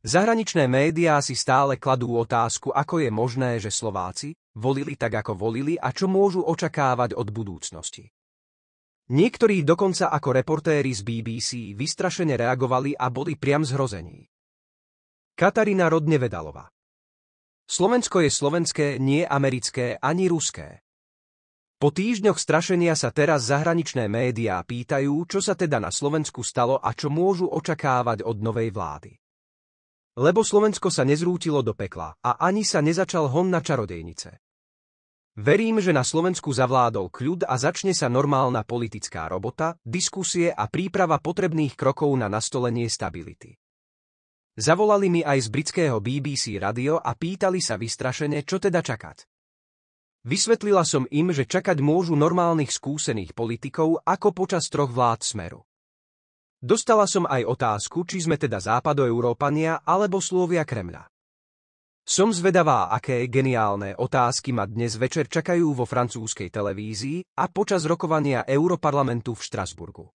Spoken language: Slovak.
Zahraničné médiá si stále kladú otázku, ako je možné, že Slováci volili tak, ako volili a čo môžu očakávať od budúcnosti. Niektorí dokonca ako reportéri z BBC vystrašene reagovali a boli priam zhrození. rodne Rodnevedalova Slovensko je slovenské, nie americké ani ruské. Po týždňoch strašenia sa teraz zahraničné médiá pýtajú, čo sa teda na Slovensku stalo a čo môžu očakávať od novej vlády. Lebo Slovensko sa nezrútilo do pekla a ani sa nezačal hon na čarodejnice. Verím, že na Slovensku zavládol kľud a začne sa normálna politická robota, diskusie a príprava potrebných krokov na nastolenie stability. Zavolali mi aj z britského BBC radio a pýtali sa vystrašene, čo teda čakať. Vysvetlila som im, že čakať môžu normálnych skúsených politikov ako počas troch vlád smeru. Dostala som aj otázku, či sme teda západoeurópania alebo slovia Kremľa. Som zvedavá, aké geniálne otázky ma dnes večer čakajú vo francúzskej televízii a počas rokovania Europarlamentu v Štrasburgu.